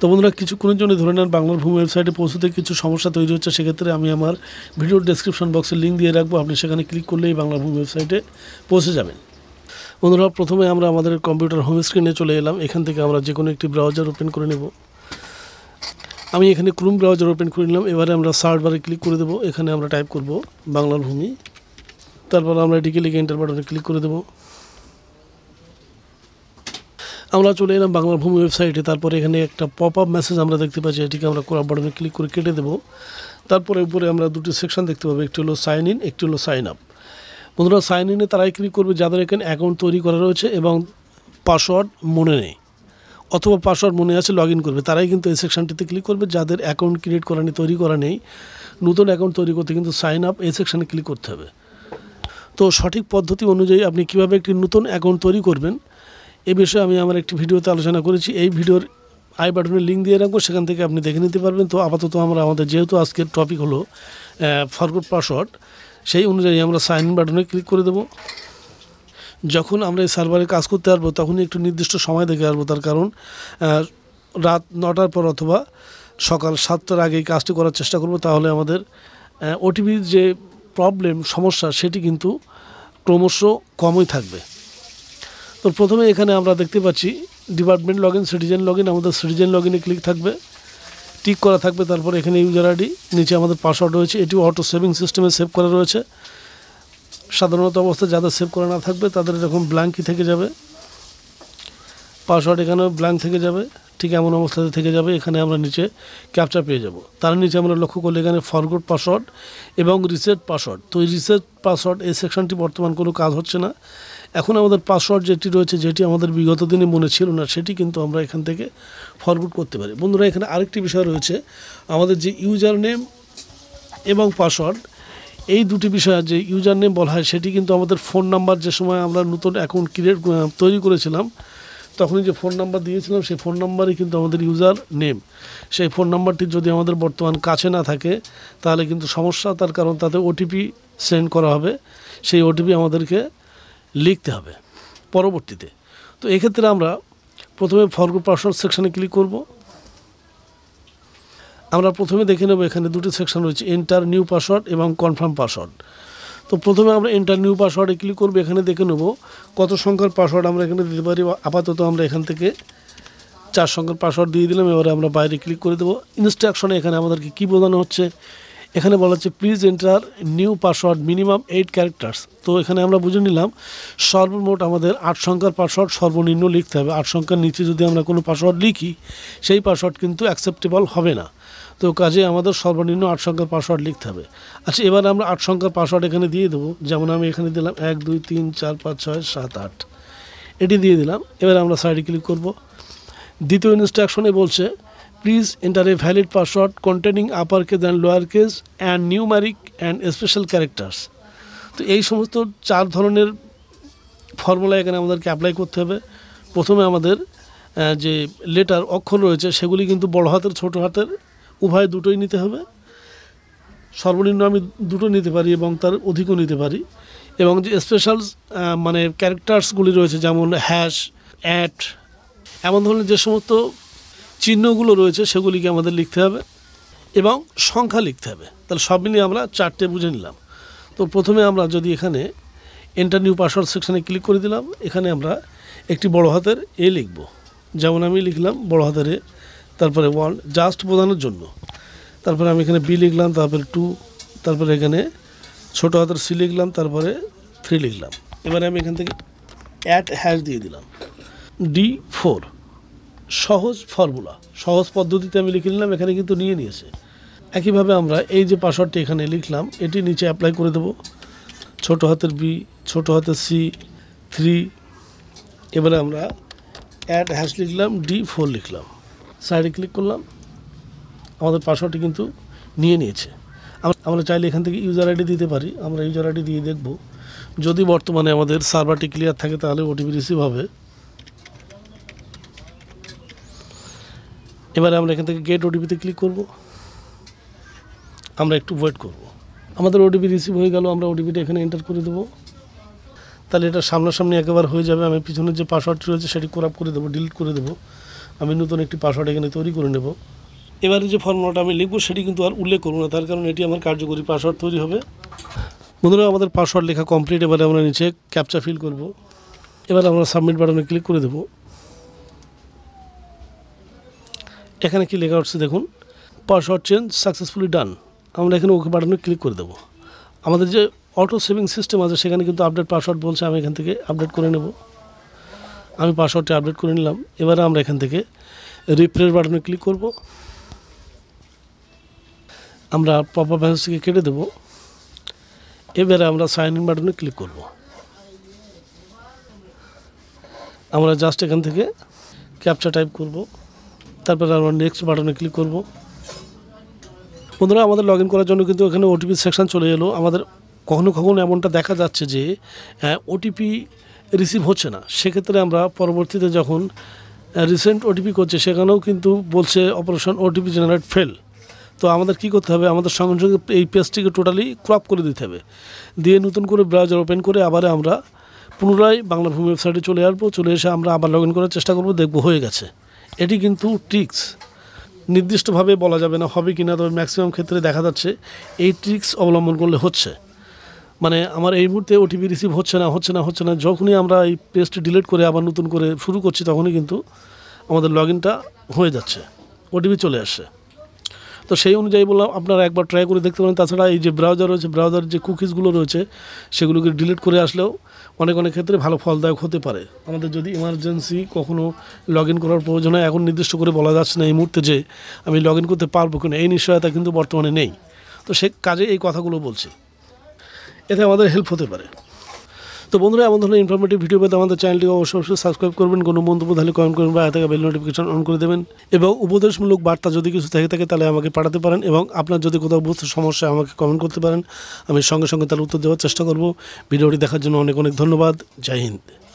তো বন্ধুরা কিছুক্ষণের জন্য ধরে নেন বাংলার ভূমি ওয়েবসাইটে পৌঁছতে কিছু সমস্যা তৈরি হচ্ছে সেক্ষেত্রে আমি আমার ভিডিওর ডেসক্রিপশন বক্সে লিঙ্ক দিয়ে রাখবো আপনি সেখানে ক্লিক করলেই বাংলা ভূমি ওয়েবসাইটে পৌঁছে যাবেন বন্ধুরা প্রথমে আমরা আমাদের কম্পিউটার হোম স্ক্রিনে চলে এলাম এখান থেকে আমরা যে কোনো একটি ব্রাউজার ওপেন করে নেব আমি এখানে ক্রুম ব্রাউজার ওপেন করে নিলাম এবারে আমরা সার্চ বারে ক্লিক করে দেবো এখানে আমরা টাইপ করব বাংলার ভূমি তারপর আমরা এটিকে লিখে ইন্টারপ্রেটারে ক্লিক করে দেবো আমরা চলে এলাম বাংলার ভূমি ওয়েবসাইটে তারপরে এখানে একটা পপ আপ মেসেজ আমরা দেখতে পাচ্ছি এটিকে আমরা কোরা বাটনে ক্লিক করে কেটে দেবো তারপরে উপরে আমরা দুটি সেকশন দেখতে পাবো একটি হলো সাইন ইন একটি হলো সাইন আপ বন্ধুরা সাইন ইনে তারাই ক্লিক করবে যাদের এখানে অ্যাকাউন্ট তৈরি করা রয়েছে এবং পাসওয়ার্ড মনে নেই অথবা পাসওয়ার্ড মনে আছে লগ করবে তারাই কিন্তু এই সেকশানটিতে ক্লিক করবে যাদের অ্যাকাউন্ট ক্রিয়েট করা নেই তৈরি করা নেই নতুন অ্যাকাউন্ট তৈরি করতে কিন্তু সাইন আপ এই সেকশানে ক্লিক করতে হবে তো সঠিক পদ্ধতি অনুযায়ী আপনি কিভাবে একটি নতুন অ্যাকাউন্ট তৈরি করবেন এ বিষয়ে আমি আমার একটি ভিডিওতে আলোচনা করেছি এই ভিডিওর আই বাটনের লিঙ্ক দিয়ে রাখবো সেখান থেকে আপনি দেখে নিতে পারবেন তো আপাতত আমরা আমাদের যেহেতু আজকের টপিক হলো ফরগুড পাসওয়ার্ড সেই অনুযায়ী আমরা সাইন ইন বাটনে ক্লিক করে দেব যখন আমরা এই সার্ভারে কাজ করতে পারবো তখনই একটু নির্দিষ্ট সময় দেখে আসবো তার কারণ রাত নটার পর অথবা সকাল সাতটার আগে কাজটি করার চেষ্টা করব তাহলে আমাদের ওটিপির যে প্রবলেম সমস্যা সেটি কিন্তু ক্রমশ কমই থাকবে তো প্রথমে এখানে আমরা দেখতে পাচ্ছি department log in citizen log in আমাদের সিটিজেন লগ ইনে ক্লিক থাকবে টিক করা থাকবে তারপর এখানে ইউজার আইডি নিচে আমাদের পাসওয়ার্ড রয়েছে এটিও অটো সেভিং সিস্টেমে সেভ করা রয়েছে সাধারণত অবস্থা যাদের সেভ করা না থাকবে তাদের এরকম ব্ল্যাঙ্কই থেকে যাবে পাসওয়ার্ড এখানেও ব্ল্যাঙ্ক থেকে যাবে ঠিক এমন অবস্থাতে থেকে যাবে এখানে আমরা নিচে ক্যাপচার পেয়ে যাব তার নিচে আমরা লক্ষ্য করলে এখানে ফরগোড পাসওয়ার্ড এবং রিসেট পাসওয়ার্ড তো এই রিসেট পাসওয়ার্ড এই সেকশনটি বর্তমান কোনো কাজ হচ্ছে না এখন আমাদের পাসওয়ার্ড যেটি রয়েছে যেটি আমাদের বিগত দিনে মনে ছিল না সেটি কিন্তু আমরা এখান থেকে ফরওয়ার্ড করতে পারি বন্ধুরা এখানে আরেকটি বিষয় রয়েছে আমাদের যে ইউজার নেম এবং পাসওয়ার্ড এই দুটি বিষয় যে ইউজার নেম বলা হয় সেটি কিন্তু আমাদের ফোন নাম্বার যে সময় আমরা নতুন অ্যাকাউন্ট ক্রিয়েট তৈরি করেছিলাম তখনই যে ফোন নাম্বার দিয়েছিলাম সেই ফোন নাম্বারই কিন্তু আমাদের ইউজার নেম সেই ফোন নাম্বারটি যদি আমাদের বর্তমান কাছে না থাকে তাহলে কিন্তু সমস্যা তার কারণ তাতে ওটিপি সেন্ড করা হবে সেই ওটিপি আমাদেরকে লিখতে হবে পরবর্তীতে তো এক্ষেত্রে আমরা প্রথমে ফর্গ পার্সোনাল সেকশানে ক্লিক করব আমরা প্রথমে দেখে নেব এখানে দুটি সেকশন রয়েছে এন্টার নিউ পাসওয়ার্ড এবং কনফার্ম পাসওয়ার্ড তো প্রথমে আমরা এন্টার নিউ পাসওয়ার্ডে ক্লিক করবো এখানে দেখে নেব কত সংখ্যার পাসওয়ার্ড আমরা এখানে দিতে পারি আপাতত আমরা এখান থেকে চার সংখ্যার পাসওয়ার্ড দিয়ে দিলাম এবারে আমরা বাইরে ক্লিক করে দেবো ইনস্ট্রাকশনে এখানে আমাদেরকে কী বোঝানো হচ্ছে এখানে বলা হচ্ছে please enter new password minimum eight characters তো এখানে আমরা বুঝে নিলাম সর্বমোট আমাদের আট সংখ্যার পাসওয়ার্ড সর্বনিম্ন লিখতে হবে আট সংখ্যার নিচে যদি আমরা কোনো পাসওয়ার্ড লিখি সেই পাসওয়ার্ড কিন্তু অ্যাকসেপ্টেবল হবে না তো কাজে আমাদের সর্বনিম্ন আট সংখ্যার পাসওয়ার্ড লিখতে হবে আচ্ছা এবার আমরা আট সংখ্যার পাসওয়ার্ড এখানে দিয়ে দেবো যেমন আমি এখানে দিলাম এক দুই তিন চার পাঁচ ছয় সাত আট এটি দিয়ে দিলাম এবার আমরা সাইডে ক্লিক করব দ্বিতীয় ইনস্ট্রাকশনে বলছে Please enter a valid password containing uppercase and lowercase and numeric and special characters. তো এই সমস্ত চার ধরনের ফর্মুলা এখানে আমাদেরকে অ্যাপ্লাই করতে হবে প্রথমে আমাদের যে লেটার অক্ষর রয়েছে সেগুলি কিন্তু বড় হাতের ছোট হাতের উভয় দুটোই নিতে হবে সর্বনিম্ন আমি দুটো নিতে পারি এবং তার অধিকও নিতে পারি এবং যে স্পেশাল মানে ক্যারেক্টার্সগুলি রয়েছে যেমন হ্যাশ অ্যাট এমন ধরনের যে সমস্ত চিহ্নগুলো রয়েছে সেগুলিকে আমাদের লিখতে হবে এবং সংখ্যা লিখতে হবে তাহলে সব মিলিয়ে আমরা চারটে বুঝে নিলাম তো প্রথমে আমরা যদি এখানে এন্টার নিউ পাসওয়ার্ড সেকশানে ক্লিক করে দিলাম এখানে আমরা একটি বড় হাতের এ লিখব যেমন আমি লিখলাম বড় হাতের এ তারপরে ওয়ান জাস্ট বোঝানোর জন্য তারপরে আমি এখানে বি লিখলাম তারপরে টু তারপরে এখানে ছোটো হাতের সি লিখলাম তারপরে থ্রি লিখলাম এবারে আমি এখান থেকে অ্যাট হ্যাশ দিয়ে দিলাম ডি ফোর সহজ ফর্মুলা সহজ পদ্ধতিতে আমি লিখে নিলাম এখানে কিন্তু নিয়ে নিয়েছে একইভাবে আমরা এই যে পাসওয়ার্ডটি এখানে লিখলাম এটি নিচে অ্যাপ্লাই করে দেব ছোট হাতের বি ছোট হাতের সি থ্রি এবারে আমরা অ্যাড হ্যাশ লিখলাম ডি ফোর লিখলাম সাইডে ক্লিক করলাম আমাদের পাসওয়ার্ডটি কিন্তু নিয়ে নিয়েছে আমরা চাইলে এখান থেকে ইউজার আইডি দিতে পারি আমরা ইউজার আইডি দিয়ে দেখব যদি বর্তমানে আমাদের সার্ভারটি ক্লিয়ার থাকে তাহলে ওটিপি রিসিভ হবে এবারে আমরা এখান থেকে গেট ওটিপিতে ক্লিক করব আমরা একটু ওয়েট করব আমাদের ওটিপি রিসিভ হয়ে গেল আমরা ওটিপিটা এখানে এন্টার করে দেবো তাহলে এটা সামনাসামনি একেবারে হয়ে যাবে আমি পিছনের যে পাসওয়ার্ডটি রয়েছে সেটি কোরআপ করে দেবো ডিলিট করে দেবো আমি নতুন একটি পাসওয়ার্ড এখানে তৈরি করে নেব এবারে যে ফর্মুলাটা আমি লিখবো সেটি কিন্তু আর উল্লেখ করবো না তার কারণ এটি আমার কার্যকরী পাসওয়ার্ড তৈরি হবে বন্ধুরা আমাদের পাসওয়ার্ড লেখা কমপ্লিট এবারে আমরা নিচে ক্যাপচা ফিল করব এবার আমরা সাবমিট বাটনে ক্লিক করে দেবো এখানে কি লেখা হচ্ছে দেখুন পাসওয়ার্ড চেঞ্জ সাকসেসফুলি ডান আমরা এখানে ওকে বাটনে ক্লিক করে দেবো আমাদের যে অটো সেভিং সিস্টেম আছে সেখানে কিন্তু আপডেট পাসওয়ার্ড বলছে আমি এখান থেকে আপডেট করে নেব আমি পাসওয়ার্ডটি আপডেট করে নিলাম এবারে আমরা এখান থেকে রিপ্লেস বাটনে ক্লিক করব আমরা পপা আপ থেকে কেটে দেবো এবারে আমরা সাইন ইন বাটনে ক্লিক করব আমরা জাস্ট এখান থেকে ক্যাপচা টাইপ করবো তারপরে আমরা নেক্সট বাটনে ক্লিক করব বন্ধুরা আমাদের লগ করার জন্য কিন্তু এখানে ওটিপি সেকশান চলে এলো আমাদের কখনো কখনো এমনটা দেখা যাচ্ছে যে ওটিপি রিসিভ হচ্ছে না সেক্ষেত্রে আমরা পরবর্তীতে যখন রিসেন্ট ওটিপি করছে সেখানেও কিন্তু বলছে অপারেশন ওটিপি জেনারেট ফেল তো আমাদের কি করতে হবে আমাদের সঙ্গে সঙ্গে এই পেজটিকে টোটালি ক্রপ করে দিতে হবে দিয়ে নতুন করে ব্রাউজার ওপেন করে আবার আমরা পুনরায় বাংলা ভূমি ওয়েবসাইটে চলে আসবো চলে এসে আমরা আবার লগ করার চেষ্টা করবো দেখবো হয়ে গেছে এটি কিন্তু ট্রিক্স নির্দিষ্টভাবে বলা যাবে না হবে কি না তবে ম্যাক্সিমাম ক্ষেত্রে দেখা যাচ্ছে এই ট্রিক্স অবলম্বন করলে হচ্ছে মানে আমার এই মুহূর্তে ওটিপি রিসিভ হচ্ছে না হচ্ছে না হচ্ছে না যখনই আমরা এই পেজটি ডিলিট করে আবার নতুন করে শুরু করছি তখনই কিন্তু আমাদের লগ ইনটা হয়ে যাচ্ছে ওটিপি চলে আসছে তো সেই অনুযায়ী বললাম আপনারা একবার ট্রাই করে দেখতে পারেন তাছাড়া এই যে ব্রাউজার রয়েছে ব্রাউজার যে কুকিজগুলো রয়েছে সেগুলোকে ডিলিট করে আসলেও অনেক অনেক ক্ষেত্রে ভালো ফলদায়ক হতে পারে আমাদের যদি ইমার্জেন্সি কখনও লগ ইন করার প্রয়োজন হয় এখন নির্দিষ্ট করে বলা যাচ্ছে না এই মুহূর্তে যে আমি লগ ইন করতে পারবো কিনা এই নিশ্চয়তা কিন্তু বর্তমানে নেই তো সে কাজে এই কথাগুলো বলছি এতে আমাদের হেল্প হতে পারে তো বন্ধুরা এমন ধরনের ইনফরমেটিভ ভিডিও পেতে আমাদের চ্যানেলটি অবশ্যই অবশ্যই সাবস্ক্রাইব করবেন কোনো মন্তব্য তাহলে কমেন্ট করবেন বা থাকা বেল নোটিফিকেশন অন করে দেবেন এবং উপদেশমূলক বার্তা যদি কিছু থেকে থাকে তাহলে আমাকে পাঠাতে পারেন এবং আপনার যদি কোথাও বুঝতে সমস্যা আমাকে কমেন্ট করতে পারেন আমি সঙ্গে সঙ্গে তার উত্তর দেওয়ার চেষ্টা করব ভিডিওটি দেখার জন্য অনেক অনেক ধন্যবাদ জয় হিন্দ